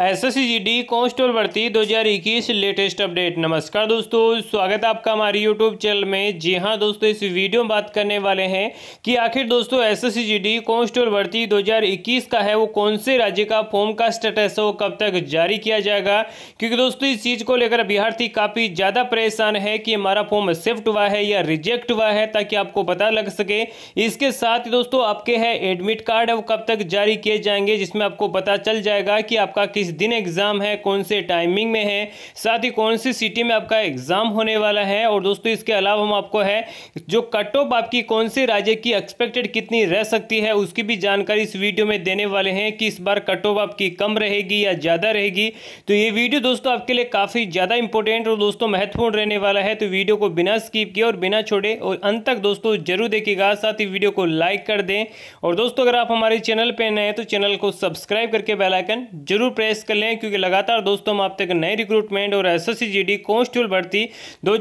S S G D constable भर्ती 2021 latest update नमस्कार दोस्तों स्वागत है आपका हमारे यूट्यूब चैनल में जी हां दोस्तों इस वीडियो में बात करने वाले हैं कि आखिर दोस्तों S S G D constable भर्ती 2021 का है वो कौन से राज्य का फॉर्म का स्टेटस है वो कब तक जारी किया जाएगा क्योंकि दोस्तों इस चीज़ को लेकर अभ्यार्थी काफ़ी ज़्यादा परेशान है कि हमारा फॉर्म शिफ्ट हुआ है या रिजेक्ट हुआ है ताकि आपको पता लग सके इसके साथ ही दोस्तों आपके है एडमिट कार्ड है वो कब तक जारी किए जाएंगे जिसमें आपको पता चल जाएगा कि आपका किस किस दिन एग्ज़ाम है कौन से टाइमिंग में है साथ ही कौन सी सिटी में आपका एग्ज़ाम होने वाला है और दोस्तों इसके अलावा हम आपको है जो कट ऑफ आपकी कौन से राज्य की एक्सपेक्टेड कितनी रह सकती है उसकी भी जानकारी इस वीडियो में देने वाले हैं कि इस बार कट ऑफ आपकी कम रहेगी या ज़्यादा रहेगी तो ये वीडियो दोस्तों आपके लिए काफ़ी ज़्यादा इंपॉर्टेंट और दोस्तों महत्वपूर्ण रहने वाला है तो वीडियो को बिना स्कीप किए और बिना छोड़े और अंत तक दोस्तों जरूर देखिएगा साथ ही वीडियो को लाइक कर दें और दोस्तों अगर आप हमारे चैनल पर नए हैं तो चैनल को सब्सक्राइब करके बेलाइकन जरूर प्रेस प्रेस कर लें क्योंकि लगातार दोस्तों हम आप तक नए रिक्रूटमेंट और एस एस कांस्टेबल भर्ती दो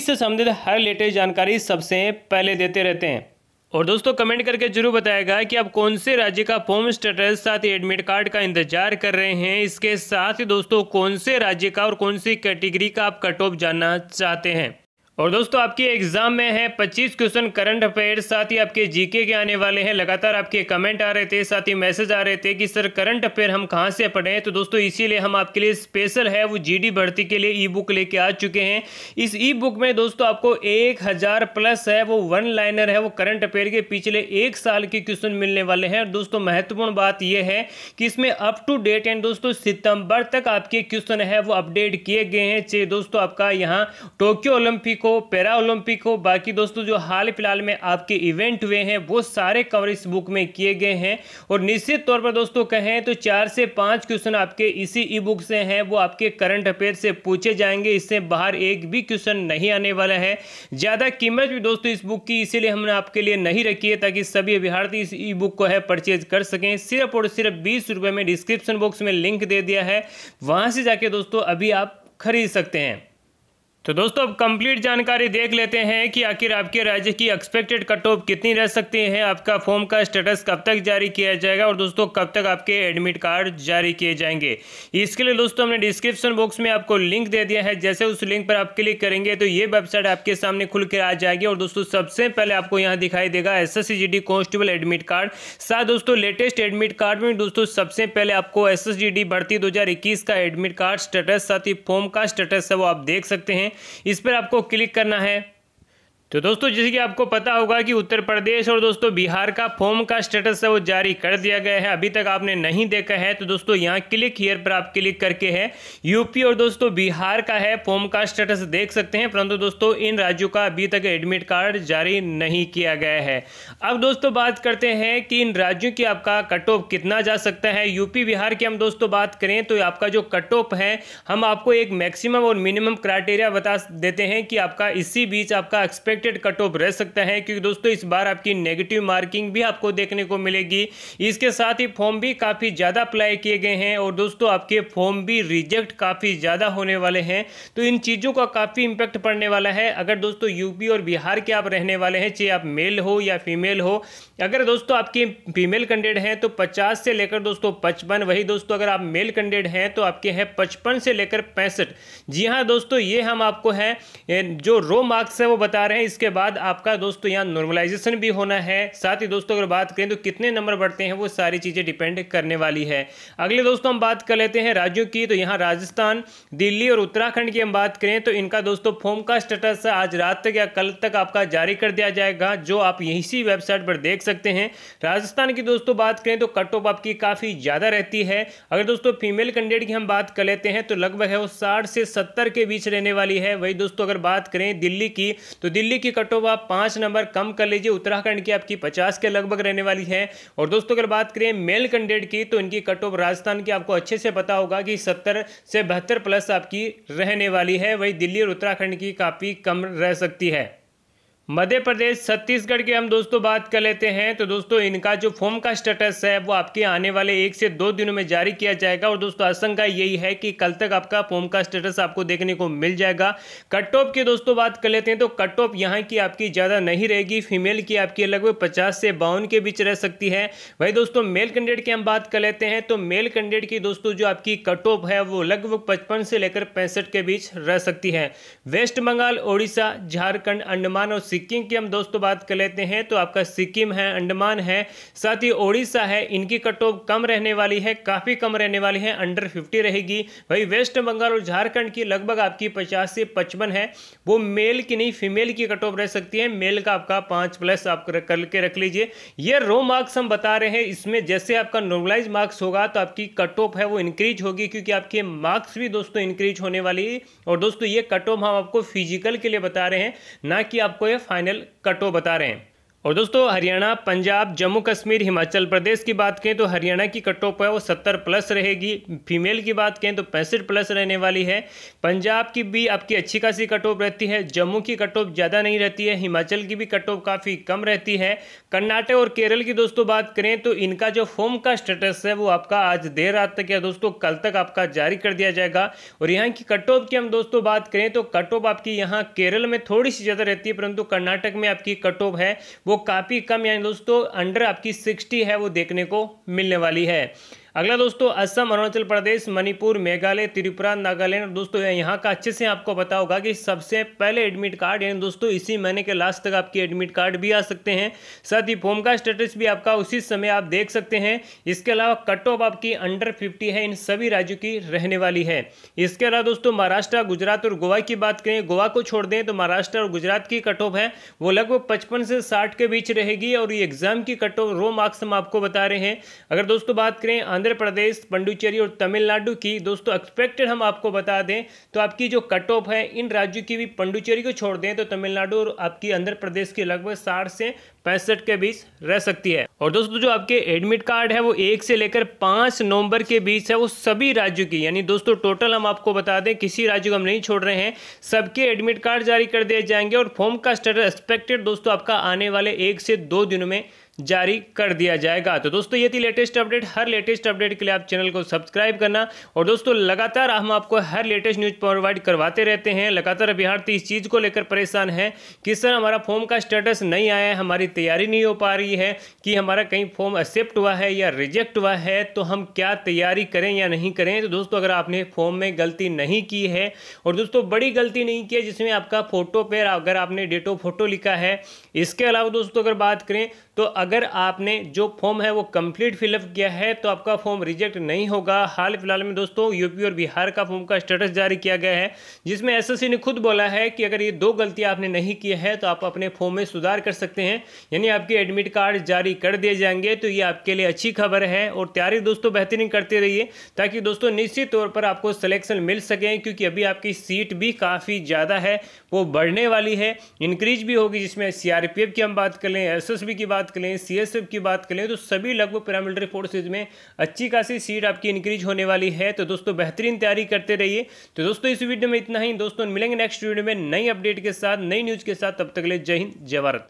से संबंधित हर लेटेस्ट जानकारी सबसे पहले देते रहते हैं और दोस्तों कमेंट करके जरूर बताएगा कि आप कौन से राज्य का फॉर्म स्टेटस साथ ही एडमिट कार्ड का इंतजार कर रहे हैं इसके साथ ही दोस्तों कौन से राज्य का और कौन सी कैटेगरी का आप कट ऑफ जानना चाहते हैं और दोस्तों आपके एग्जाम में है 25 क्वेश्चन करंट अफेयर साथ ही आपके जीके के आने वाले हैं लगातार आपके कमेंट आ रहे थे साथ ही मैसेज आ रहे थे कि सर करंट अफेयर हम कहां से पढ़ें तो दोस्तों इसीलिए हम आपके लिए स्पेशल है वो जीडी भर्ती के लिए ई बुक लेके आ चुके हैं इस ई बुक में दोस्तों आपको एक हजार प्लस है वो वन लाइनर है वो करंट अफेयर के पिछले एक साल के क्वेश्चन मिलने वाले हैं और दोस्तों महत्वपूर्ण बात यह है कि इसमें अप टू डेट एंड दोस्तों सितंबर तक आपके क्वेश्चन है वो अपडेट किए गए हैं दोस्तों आपका यहाँ टोक्यो ओलंपिक को पैरा ओलंपिक को बाकी दोस्तों जो हाल फिलहाल में आपके इवेंट हुए हैं वो सारे कवर इस बुक में किए गए हैं और निश्चित तौर पर दोस्तों कहें तो चार से पांच क्वेश्चन आपके इसी ई बुक से हैं वो आपके करंट अफेयर से पूछे जाएंगे इससे बाहर एक भी क्वेश्चन नहीं आने वाला है ज़्यादा कीमत भी दोस्तों इस बुक की इसीलिए हमने आपके लिए नहीं रखी है ताकि सभी अभ्यार्थी इस ई बुक को है परचेज कर सकें सिर्फ और सिर्फ बीस में डिस्क्रिप्शन बॉक्स में लिंक दे दिया है वहाँ से जाके दोस्तों अभी आप खरीद सकते हैं तो दोस्तों अब कंप्लीट जानकारी देख लेते हैं कि आखिर आपके राज्य की एक्सपेक्टेड कट ऑफ कितनी रह सकती है आपका फॉर्म का स्टेटस कब तक जारी किया जाएगा और दोस्तों कब तक आपके एडमिट कार्ड जारी किए जाएंगे इसके लिए दोस्तों हमने डिस्क्रिप्शन बॉक्स में आपको लिंक दे दिया है जैसे उस लिंक पर आप क्लिक करेंगे तो ये वेबसाइट आपके सामने खुल आ जाएगी और दोस्तों सबसे पहले आपको यहाँ दिखाई देगा S S constable admit card साथ दोस्तों लेटेस्ट एडमिट कार्ड में दोस्तों सबसे पहले आपको एस भर्ती दो का एडमिट कार्ड स्टेटस साथ ही फॉर्म का स्टेटस है वो आप देख सकते हैं इस पर आपको क्लिक करना है तो दोस्तों जैसे कि आपको पता होगा कि उत्तर प्रदेश और दोस्तों बिहार का फॉर्म का स्टेटस है वो जारी कर दिया गया है अभी तक आपने नहीं देखा है तो दोस्तों यहाँ क्लिक हियर पर आप क्लिक करके है यूपी और दोस्तों बिहार का है फॉर्म का स्टेटस देख सकते हैं परंतु दोस्तों इन राज्यों का अभी तक एडमिट कार्ड जारी नहीं किया गया है अब दोस्तों बात करते हैं कि इन राज्यों की आपका कट ऑफ कितना जा सकता है यूपी बिहार की हम दोस्तों बात करें तो आपका जो कट ऑफ है हम आपको एक मैक्सिमम और मिनिमम क्राइटेरिया बता देते हैं कि आपका इसी बीच आपका एक्सपेक्ट एक्सपेक्टेड कट ऑफ रह सकता है क्योंकि दोस्तों इस बार आपकी नेगेटिव मार्किंग भी आपको देखने को मिलेगी इसके साथ ही फॉर्म भी काफ़ी ज़्यादा अप्लाई किए गए हैं और दोस्तों आपके फॉर्म भी रिजेक्ट काफ़ी ज़्यादा होने वाले हैं तो इन चीज़ों का काफ़ी इम्पैक्ट पड़ने वाला है अगर दोस्तों यूपी और बिहार के आप रहने वाले हैं चाहे आप मेल हो या फीमेल हो अगर दोस्तों आपके फीमेल कैंडिडेट हैं तो पचास से लेकर दोस्तों पचपन वही दोस्तों अगर आप मेल कैंडिडेट हैं तो आपके हैं पचपन से लेकर पैंसठ जी हाँ दोस्तों ये हम आपको हैं जो रो मार्क्स है वो बता रहे हैं इसके बाद आपका दोस्तों तो यहाँ नॉर्मलाइजेशन भी होना है साथ ही दोस्तों अगर बात करें तो कितने नंबर बढ़ते हैं वो सारी चीज़ें डिपेंड करने वाली है अगले दोस्तों हम बात कर लेते हैं राज्यों की तो यहाँ राजस्थान दिल्ली और उत्तराखंड की हम बात करें तो इनका दोस्तों फॉर्म का स्टेटस आज रात तक या कल तक आपका जारी कर दिया जाएगा जो आप इसी वेबसाइट पर देख सकते हैं राजस्थान की दोस्तों बात करें तो कट ऑफ आपकी काफ़ी ज़्यादा रहती है अगर दोस्तों फीमेल कैंडिडेट की हम बात कर लेते हैं तो लगभग है वो साठ से सत्तर के बीच रहने वाली है वही दोस्तों अगर बात करें दिल्ली की तो दिल्ली दिल्ली की कट ऑफ आप पाँच नंबर कम कर लीजिए उत्तराखंड की आपकी पचास के लगभग रहने वाली है और दोस्तों अगर बात करें मेल कैंडिडेट की तो इनकी कट ऑफ राजस्थान की आपको अच्छे से पता होगा कि सत्तर से बहत्तर प्लस आपकी रहने वाली है वही दिल्ली और उत्तराखंड की काफ़ी कम रह सकती है मध्य प्रदेश छत्तीसगढ़ की हम दोस्तों बात कर लेते हैं तो दोस्तों इनका जो फॉर्म का स्टेटस है वो आपके आने वाले एक से दो दिनों में जारी किया जाएगा और दोस्तों आशंका यही है कि कल तक आपका फॉर्म का स्टेटस आपको देखने को मिल जाएगा कट ऑफ की दोस्तों बात कर लेते हैं तो कट ऑफ यहाँ की आपकी ज़्यादा नहीं रहेगी फीमेल की आपकी लगभग पचास से बावन के बीच रह सकती है वही दोस्तों मेल कैंडिडेट की हम बात कर लेते हैं तो मेल कैंडिडेट की दोस्तों जो आपकी कट ऑफ है वो लगभग पचपन से लेकर पैंसठ के बीच रह सकती है वेस्ट बंगाल उड़ीसा झारखंड अंडमान और सिक्किम की हम दोस्तों बात कर लेते हैं तो आपका सिक्किम है अंडमान है साथ ही ओडिशा है इनकी कट ऑफ कम रहने वाली है काफ़ी कम रहने वाली है अंडर फिफ्टी रहेगी वही वेस्ट बंगाल और झारखंड की लगभग आपकी पचास से पचपन है वो मेल की नहीं फीमेल की कट ऑफ रह सकती है मेल का आपका पाँच प्लस आप करके रख लीजिए ये रो मार्क्स हम बता रहे हैं इसमें जैसे आपका नॉर्मलाइज मार्क्स होगा तो आपकी कट ऑफ है वो इंक्रीज होगी क्योंकि आपके मार्क्स भी दोस्तों इंक्रीज होने वाली और दोस्तों ये कट ऑफ हम आपको फिजिकल के लिए बता रहे हैं ना कि आपको ये फाइनल कटो बता रहे हैं और दोस्तों हरियाणा पंजाब जम्मू कश्मीर हिमाचल प्रदेश की बात करें तो हरियाणा की कट ऑफ है वो सत्तर प्लस रहेगी फीमेल की बात करें तो पैंसठ प्लस रहने वाली है पंजाब की भी आपकी अच्छी खासी कट ऑफ रहती है जम्मू की कट ऑफ ज़्यादा नहीं रहती है हिमाचल की भी कट ऑफ काफ़ी कम रहती है कर्नाटक और केरल की दोस्तों बात करें तो इनका जो होम का स्टेटस है वो आपका आज देर रात तक या दोस्तों कल तक आपका जारी कर दिया जाएगा और यहाँ की कट ऑफ की हम दोस्तों बात करें तो कट ऑफ आपकी यहाँ केरल में थोड़ी सी ज़्यादा रहती है परंतु कर्नाटक में आपकी कट ऑफ है वो काफ़ी कम यानी दोस्तों अंडर आपकी सिक्सटी है वो देखने को मिलने वाली है अगला दोस्तों असम अरुणाचल प्रदेश मणिपुर मेघालय त्रिपुरा नागालैंड दोस्तों यहाँ का अच्छे से आपको बता होगा कि सबसे पहले एडमिट कार्ड यानी दोस्तों इसी महीने के लास्ट तक आपकी एडमिट कार्ड भी आ सकते हैं साथ ही फॉर्म का स्टेटस भी आपका उसी समय आप देख सकते हैं इसके अलावा कट ऑफ आपकी अंडर फिफ्टी है इन सभी राज्यों की रहने वाली है इसके अलावा दोस्तों महाराष्ट्र गुजरात और गोवा की बात करें गोवा को छोड़ दें तो महाराष्ट्र और गुजरात की कट ऑफ है वो लगभग पचपन से साठ के बीच रहेगी और ये एग्जाम की कट ऑफ रो मार्क्स हम आपको बता रहे हैं अगर दोस्तों बात करें आंध्र प्रदेश पंडुचेरी और तमिलनाडु की दोस्तों एक्सपेक्टेड हम आपको बता दें तो आपकी जो कट ऑफ है इन राज्यों की भी पंडुचेरी को छोड़ दें तो तमिलनाडु और आपकी आंध्र प्रदेश की लगभग साठ से पैंसठ के बीच रह सकती है और दोस्तों जो आपके एडमिट कार्ड है वो एक से लेकर पाँच नवंबर के बीच है वो सभी राज्यों की यानी दोस्तों टोटल हम आपको बता दें किसी राज्य को हम नहीं छोड़ रहे हैं सबके एडमिट कार्ड जारी कर दिए जाएंगे और फॉर्म का स्टेटस एक्सपेक्टेड दोस्तों आपका आने वाले एक से दो दिनों में जारी कर दिया जाएगा तो दोस्तों ये थी लेटेस्ट अपडेट हर लेटेस्ट अपडेट के लिए आप चैनल को सब्सक्राइब करना और दोस्तों लगातार हम आपको हर लेटेस्ट न्यूज़ प्रोवाइड करवाते रहते हैं लगातार अभ्यार्थी इस चीज़ को लेकर परेशान है कि सर हमारा फॉर्म का स्टेटस नहीं आया है हमारी तैयारी नहीं हो पा रही है कि हमारा कहीं फॉर्म एक्सेप्ट हुआ है या रिजेक्ट हुआ है तो हम क्या तैयारी करें या नहीं करें तो दोस्तों अगर आपने फॉर्म में गलती नहीं की है और दोस्तों बड़ी गलती नहीं की है जिसमें आपका फ़ोटो पर अगर आपने डेट ऑफ फोटो लिखा है इसके अलावा दोस्तों अगर बात करें तो अगर आपने जो फॉर्म है वो कंप्लीट फिलअप किया है तो आपका फॉर्म रिजेक्ट नहीं होगा हाल फिलहाल में दोस्तों यूपी और बिहार का फॉर्म का स्टेटस जारी किया गया है जिसमें एसएससी ने खुद बोला है कि अगर ये दो गलतियाँ आपने नहीं की है तो आप अपने फॉर्म में सुधार कर सकते हैं यानी आपके एडमिट कार्ड जारी कर दिए जाएंगे तो ये आपके लिए अच्छी खबर है और तैयारी दोस्तों बेहतरीन करते रहिए ताकि दोस्तों निश्चित तौर पर आपको सलेक्शन मिल सके क्योंकि अभी आपकी सीट भी काफ़ी ज़्यादा है वो बढ़ने वाली है इंक्रीज भी होगी जिसमें सी की हम बात कर लें एस की बात कर लें करें सी की बात करें तो सभी लगभग पैरामिलिट्री फोर्सेज में अच्छी खासी सीट आपकी इंक्रीज होने वाली है तो दोस्तों बेहतरीन तैयारी करते रहिए तो दोस्तों इस वीडियो में इतना ही दोस्तों मिलेंगे नेक्स्ट वीडियो में नई अपडेट के साथ नई न्यूज़ के साथ तब तक ले जय हिंद जय भारत